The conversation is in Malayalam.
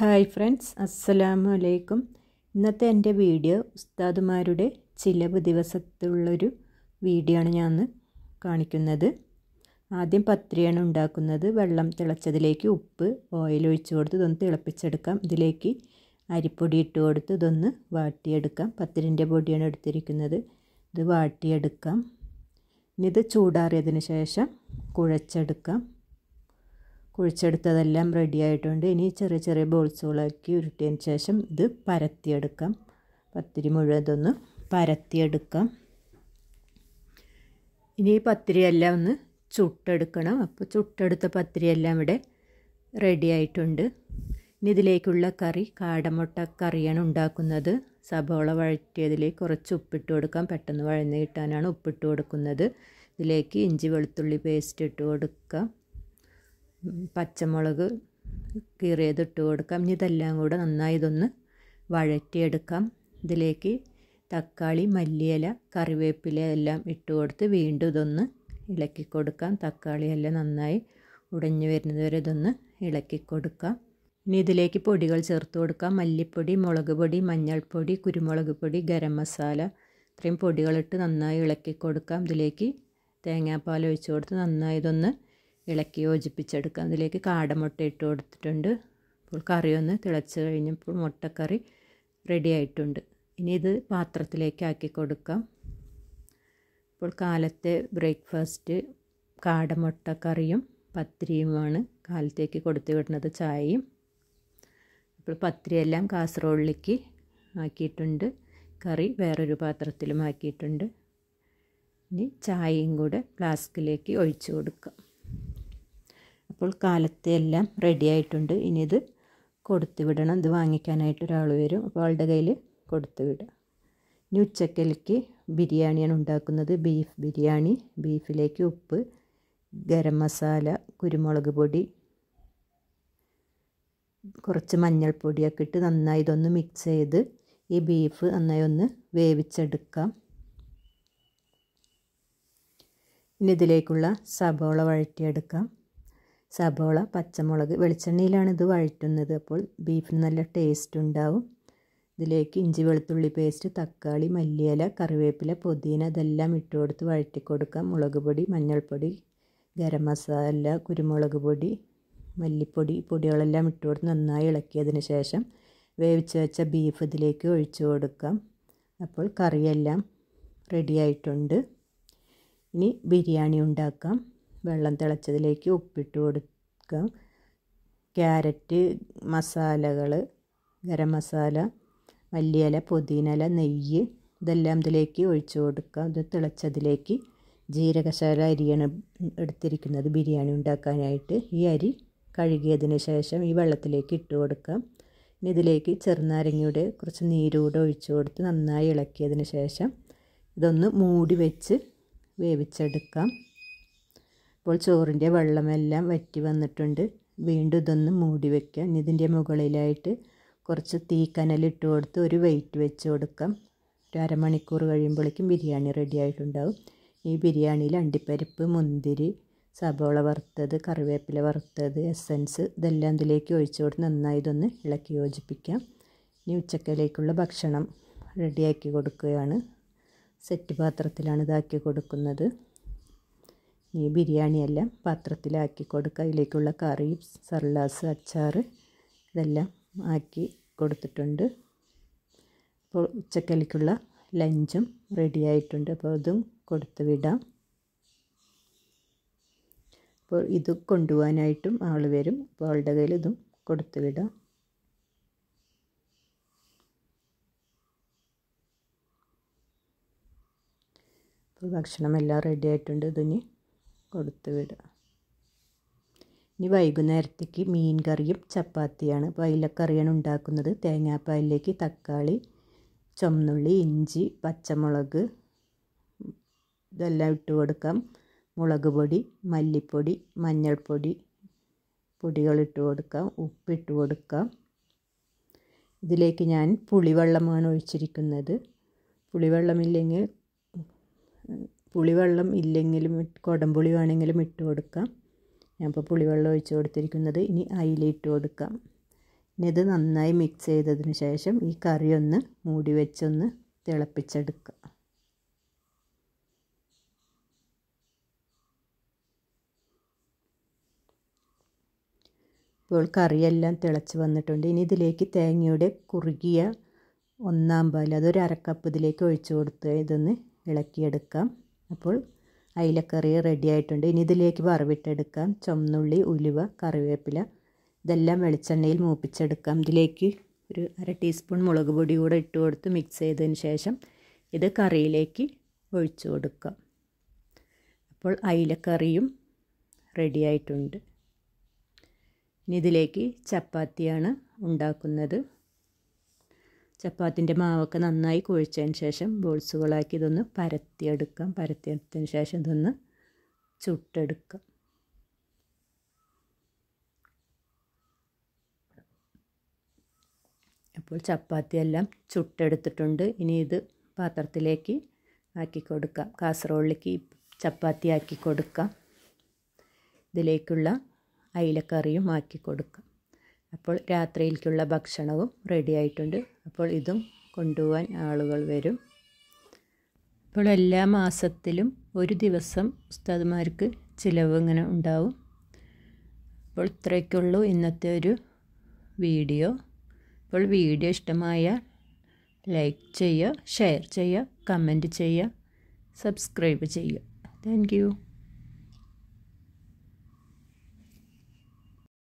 ഹായ് ഫ്രണ്ട്സ് അസ്സലാമു അലൈക്കും ഇന്നത്തെ എൻ്റെ വീഡിയോ ഉസ്താദുമാരുടെ ചിലവ് ദിവസത്തുള്ളൊരു വീഡിയോ ആണ് ഞാൻ കാണിക്കുന്നത് ആദ്യം പത്രിയാണ് ഉണ്ടാക്കുന്നത് വെള്ളം തിളച്ചതിലേക്ക് ഉപ്പ് ഓയിൽ ഒഴിച്ചു കൊടുത്ത് ഇതൊന്ന് തിളപ്പിച്ചെടുക്കാം ഇതിലേക്ക് അരിപ്പൊടി ഇട്ട് കൊടുത്ത് ഇതൊന്ന് വാട്ടിയെടുക്കാം പത്തിരിൻ്റെ പൊടിയാണ് എടുത്തിരിക്കുന്നത് ഇത് വാട്ടിയെടുക്കാം ഇനി ഇത് ചൂടാറിയതിന് ശേഷം കുഴച്ചെടുക്കാം കുഴിച്ചെടുത്തതെല്ലാം റെഡി ആയിട്ടുണ്ട് ഇനി ചെറിയ ചെറിയ ബോൾസുകളാക്കി ഉരുട്ടിയതിന് ശേഷം ഇത് പരത്തിയെടുക്കാം പത്തിരി മുഴുവൻ ഇതൊന്ന് പരത്തിയെടുക്കാം ഇനി ഈ പത്തിരിയെല്ലാം ഒന്ന് ചുട്ടെടുക്കണം അപ്പോൾ ചുട്ടെടുത്ത പത്തിരിയെല്ലാം ഇവിടെ റെഡി ആയിട്ടുണ്ട് ഇനി ഇതിലേക്കുള്ള കറി കാടമുട്ട കറിയാണ് ഉണ്ടാക്കുന്നത് സബോള വഴറ്റിയതിലേക്ക് കുറച്ച് ഉപ്പിട്ട് കൊടുക്കാം പെട്ടെന്ന് വഴന്ന് കിട്ടാനാണ് ഉപ്പിട്ട് കൊടുക്കുന്നത് ഇതിലേക്ക് ഇഞ്ചി വെളുത്തുള്ളി പേസ്റ്റ് ഇട്ട് കൊടുക്കാം പച്ചമുളക് കീറിയത് ഇട്ട് കൊടുക്കാം ഇനി ഇതെല്ലാം കൂടെ നന്നായി ഇതൊന്ന് വഴറ്റിയെടുക്കാം ഇതിലേക്ക് തക്കാളി മല്ലിയില കറിവേപ്പില എല്ലാം ഇട്ട് കൊടുത്ത് വീണ്ടും ഇതൊന്ന് ഇളക്കി കൊടുക്കാം തക്കാളി എല്ലാം നന്നായി ഉടഞ്ഞു വരുന്നത് വരെ ഇതൊന്ന് ഇളക്കി കൊടുക്കാം ഇനി ഇതിലേക്ക് പൊടികൾ ചേർത്ത് കൊടുക്കാം മല്ലിപ്പൊടി മുളക് പൊടി മഞ്ഞൾപ്പൊടി കുരുമുളക് പൊടി ഗരം മസാല ഇത്രയും പൊടികളിട്ട് നന്നായി ഇളക്കി കൊടുക്കാം ഇതിലേക്ക് തേങ്ങാപ്പാൽ ഒഴിച്ച് കൊടുത്ത് നന്നായി ഇതൊന്ന് ഇളക്കി യോജിപ്പിച്ചെടുക്കുക അതിലേക്ക് കാടമുട്ട ഇട്ട് കൊടുത്തിട്ടുണ്ട് അപ്പോൾ കറി ഒന്ന് തിളച്ച് കഴിഞ്ഞപ്പോൾ മുട്ടക്കറി റെഡി ആയിട്ടുണ്ട് ഇനി ഇത് പാത്രത്തിലേക്ക് ആക്കി കൊടുക്കാം ഇപ്പോൾ കാലത്തെ ബ്രേക്ക്ഫാസ്റ്റ് കാടമുട്ടക്കറിയും കറിയും പത്തിരിയുമാണ് കാലത്തേക്ക് കൊടുത്തു വിടുന്നത് ചായയും അപ്പോൾ പത്തിരിയെല്ലാം കാസർഗോഡിലേക്ക് ആക്കിയിട്ടുണ്ട് കറി വേറൊരു പാത്രത്തിലും ആക്കിയിട്ടുണ്ട് ഇനി ചായയും കൂടെ ഫ്ലാസ്കിലേക്ക് ഒഴിച്ചു കൊടുക്കാം അപ്പോൾ കാലത്തെ എല്ലാം റെഡി ആയിട്ടുണ്ട് ഇനി ഇത് കൊടുത്തു വിടണം ഇത് വാങ്ങിക്കാനായിട്ട് ഒരാൾ വരും അപ്പോൾ ആളുടെ കയ്യിൽ കൊടുത്തു വിടുക ഇനി ഉച്ചക്കലേക്ക് ബിരിയാണിയാണ് ഉണ്ടാക്കുന്നത് ബീഫ് ബിരിയാണി ബീഫിലേക്ക് ഉപ്പ് ഗരം മസാല കുരുമുളക് പൊടി കുറച്ച് മഞ്ഞൾപ്പൊടിയൊക്കെ ഇട്ട് നന്നായി ഇതൊന്ന് മിക്സ് ചെയ്ത് ഈ ബീഫ് നന്നായി ഒന്ന് വേവിച്ചെടുക്കാം ഇനി ഇതിലേക്കുള്ള സബോള വഴറ്റിയെടുക്കാം സബോള പച്ചമുളക് വെളിച്ചെണ്ണയിലാണ് ഇത് വഴറ്റുന്നത് അപ്പോൾ ബീഫിന് നല്ല ടേസ്റ്റ് ഉണ്ടാവും ഇതിലേക്ക് ഇഞ്ചി വെളുത്തുള്ളി പേസ്റ്റ് തക്കാളി മല്ലിയില കറിവേപ്പില പുതിന ഇതെല്ലാം ഇട്ട് കൊടുത്ത് വഴറ്റി കൊടുക്കാം മുളക് പൊടി മഞ്ഞൾപ്പൊടി ഗരം മസാല കുരുമുളക് പൊടി മല്ലിപ്പൊടി പൊടികളെല്ലാം ഇട്ട് കൊടുത്ത് നന്നായി ഇളക്കിയതിന് ശേഷം വേവിച്ച് വെച്ച ബീഫ് ഇതിലേക്ക് ഒഴിച്ചു കൊടുക്കാം അപ്പോൾ കറിയെല്ലാം റെഡിയായിട്ടുണ്ട് ഇനി ബിരിയാണി ഉണ്ടാക്കാം വെള്ളം തിളച്ചതിലേക്ക് ഉപ്പിട്ട് കൊടുക്കാം ക്യാരറ്റ് മസാലകൾ ഗരം മസാല മല്ലിയില പുതിനയില നെയ്യ് ഇതെല്ലാം ഇതിലേക്ക് ഒഴിച്ചു കൊടുക്കുക ഇത് തിളച്ചതിലേക്ക് ജീരകശാല അരിയാണ് എടുത്തിരിക്കുന്നത് ബിരിയാണി ഉണ്ടാക്കാനായിട്ട് ഈ അരി കഴുകിയതിന് ശേഷം ഈ വെള്ളത്തിലേക്ക് ഇട്ട് കൊടുക്കാം ഇനി ഇതിലേക്ക് ചെറുനാരങ്ങയുടെ കുറച്ച് നീരൂടെ ഒഴിച്ചു കൊടുത്ത് നന്നായി ഇളക്കിയതിന് ശേഷം ഇതൊന്ന് മൂടി വെച്ച് വേവിച്ചെടുക്കാം ഇപ്പോൾ ചോറിൻ്റെ വെള്ളമെല്ലാം വറ്റി വന്നിട്ടുണ്ട് വീണ്ടും ഇതൊന്ന് മൂടി വയ്ക്കുക ഇനി ഇതിൻ്റെ മുകളിലായിട്ട് കുറച്ച് കനൽ ഇട്ട് കൊടുത്ത് ഒരു വെയിറ്റ് വെച്ച് കൊടുക്കാം ഒരു അരമണിക്കൂർ കഴിയുമ്പോഴേക്കും ബിരിയാണി റെഡി ആയിട്ടുണ്ടാവും ഈ ബിരിയാണിയിൽ അണ്ടിപ്പരിപ്പ് മുന്തിരി സബോള വറുത്തത് കറിവേപ്പില വറുത്തത് എസൻസ് ഇതെല്ലാം ഇതിലേക്ക് ഒഴിച്ചു കൊടുത്ത് നന്നായി ഇതൊന്ന് ഇളക്കി യോജിപ്പിക്കാം ഇനി ഉച്ചക്കലേക്കുള്ള ഭക്ഷണം റെഡിയാക്കി കൊടുക്കുകയാണ് സെറ്റ് പാത്രത്തിലാണ് ഇതാക്കി കൊടുക്കുന്നത് ഈ ബിരിയാണിയെല്ലാം പാത്രത്തിലാക്കി കൊടുക്കുക അതിലേക്കുള്ള കറി സർലാസ് അച്ചാർ ഇതെല്ലാം ആക്കി കൊടുത്തിട്ടുണ്ട് അപ്പോൾ ഉച്ചക്കലിക്കുള്ള ലഞ്ചും റെഡി ആയിട്ടുണ്ട് അപ്പോൾ അതും കൊടുത്തു വിടാം അപ്പോൾ ഇത് കൊണ്ടുപോകാനായിട്ടും ആൾ വരും അപ്പോൾ ആളുടെ കയ്യിൽ ഇതും കൊടുത്തു വിടാം അപ്പോൾ ഭക്ഷണമെല്ലാം റെഡി ആയിട്ടുണ്ട് ഇതിന് കൊടുത്തു വിടുക ഇനി വൈകുന്നേരത്തേക്ക് മീൻ കറിയും ചപ്പാത്തിയാണ് വൈലക്കറിയാണ് ഉണ്ടാക്കുന്നത് തേങ്ങാപ്പാലിലേക്ക് തക്കാളി ചുമന്നുള്ളി ഇഞ്ചി പച്ചമുളക് ഇതെല്ലാം ഇട്ട് കൊടുക്കാം മുളക് പൊടി മല്ലിപ്പൊടി മഞ്ഞൾപ്പൊടി പൊടികളിട്ട് കൊടുക്കാം ഉപ്പിട്ട് കൊടുക്കാം ഇതിലേക്ക് ഞാൻ പുളിവെള്ളമാണ് ഒഴിച്ചിരിക്കുന്നത് പുളിവെള്ളമില്ലെങ്കിൽ പുളിവെള്ളം ഇല്ലെങ്കിലും കുടംപുളി വേണമെങ്കിലും ഇട്ട് കൊടുക്കാം ഞാനിപ്പോൾ പുളിവെള്ളം ഒഴിച്ച് കൊടുത്തിരിക്കുന്നത് ഇനി അയിലിട്ട് ഇട്ട് കൊടുക്കാം ഇനി ഇത് നന്നായി മിക്സ് ചെയ്തതിന് ശേഷം ഈ കറി ഒന്ന് മൂടി വെച്ചൊന്ന് തിളപ്പിച്ചെടുക്കാം ഇപ്പോൾ കറിയെല്ലാം തിളച്ച് വന്നിട്ടുണ്ട് ഇനി ഇതിലേക്ക് തേങ്ങയുടെ കുറുകിയ ഒന്നാം പാൽ അതൊരു അരക്കപ്പ് ഇതിലേക്ക് ഒഴിച്ചു കൊടുത്ത് ഇതൊന്ന് ഇളക്കിയെടുക്കാം അപ്പോൾ അയിലക്കറി റെഡി ആയിട്ടുണ്ട് ഇനി ഇതിലേക്ക് വറവിട്ടെടുക്കാം ചുമന്നുള്ളി ഉലുവ കറിവേപ്പില ഇതെല്ലാം വെളിച്ചെണ്ണയിൽ മൂപ്പിച്ചെടുക്കാം ഇതിലേക്ക് ഒരു അര ടീസ്പൂൺ മുളക് പൊടി കൂടെ ഇട്ട് കൊടുത്ത് മിക്സ് ചെയ്തതിന് ശേഷം ഇത് കറിയിലേക്ക് ഒഴിച്ചു കൊടുക്കാം അപ്പോൾ അയിലക്കറിയും റെഡി ആയിട്ടുണ്ട് ഇനി ഇതിലേക്ക് ചപ്പാത്തിയാണ് ഉണ്ടാക്കുന്നത് ചപ്പാത്തിൻ്റെ മാവൊക്കെ നന്നായി കുഴിച്ചതിന് ശേഷം ബോൾസുകളാക്കി ഇതൊന്ന് പരത്തിയെടുക്കാം പരത്തിയെടുത്തതിന് ശേഷം ഇതൊന്ന് ചുട്ടെടുക്കാം അപ്പോൾ എല്ലാം ചുട്ടെടുത്തിട്ടുണ്ട് ഇനി ഇത് പാത്രത്തിലേക്ക് ആക്കി കൊടുക്കാം കാസറോളിലേക്ക് ചപ്പാത്തി ആക്കി കൊടുക്കാം ഇതിലേക്കുള്ള അയിലക്കറിയും ആക്കി കൊടുക്കാം അപ്പോൾ രാത്രിയിലേക്കുള്ള ഭക്ഷണവും റെഡി ആയിട്ടുണ്ട് അപ്പോൾ ഇതും കൊണ്ടുപോകാൻ ആളുകൾ വരും അപ്പോൾ എല്ലാ മാസത്തിലും ഒരു ദിവസം ഉസ്താദ്മാർക്ക് ചിലവ് ഇങ്ങനെ ഉണ്ടാവും അപ്പോൾ ഇത്രയ്ക്കുള്ളൂ ഇന്നത്തെ ഒരു വീഡിയോ അപ്പോൾ വീഡിയോ ഇഷ്ടമായ ലൈക്ക് ചെയ്യുക ഷെയർ ചെയ്യുക കമൻറ്റ് ചെയ്യുക സബ്സ്ക്രൈബ് ചെയ്യുക താങ്ക്